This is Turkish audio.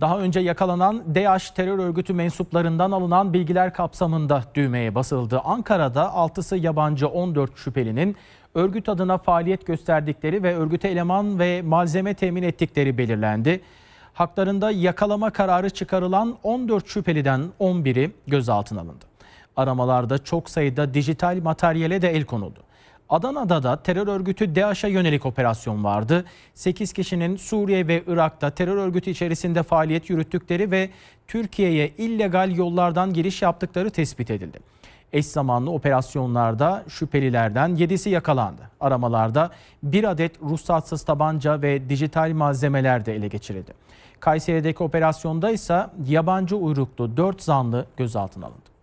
Daha önce yakalanan DAEŞ terör örgütü mensuplarından alınan bilgiler kapsamında düğmeye basıldı. Ankara'da 6'sı yabancı 14 şüphelinin örgüt adına faaliyet gösterdikleri ve örgüte eleman ve malzeme temin ettikleri belirlendi. Haklarında yakalama kararı çıkarılan 14 şüpheliden 11'i gözaltına alındı. Aramalarda çok sayıda dijital materyale de el konuldu. Adana'da da terör örgütü DAEŞ'e yönelik operasyon vardı. 8 kişinin Suriye ve Irak'ta terör örgütü içerisinde faaliyet yürüttükleri ve Türkiye'ye illegal yollardan giriş yaptıkları tespit edildi. Eş zamanlı operasyonlarda şüphelilerden 7'si yakalandı. Aramalarda bir adet ruhsatsız tabanca ve dijital malzemeler de ele geçirildi. Kayseri'deki operasyonda ise yabancı uyruklu 4 zanlı gözaltına alındı.